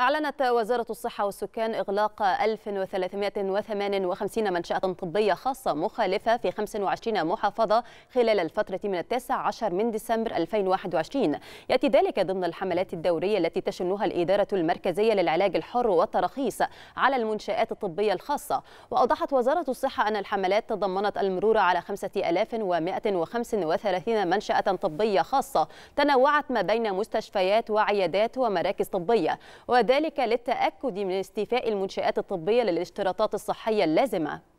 أعلنت وزارة الصحة والسكان إغلاق 1358 منشأة طبية خاصة مخالفة في 25 محافظة خلال الفترة من 19 من ديسمبر 2021 يأتي ذلك ضمن الحملات الدورية التي تشنها الإدارة المركزية للعلاج الحر والتراخيص على المنشآت الطبية الخاصة وأوضحت وزارة الصحة أن الحملات تضمنت المرور على 5135 منشأة طبية خاصة تنوعت ما بين مستشفيات وعيادات ومراكز طبية وذلك للتأكد من استيفاء المنشآت الطبية للاشتراطات الصحية اللازمة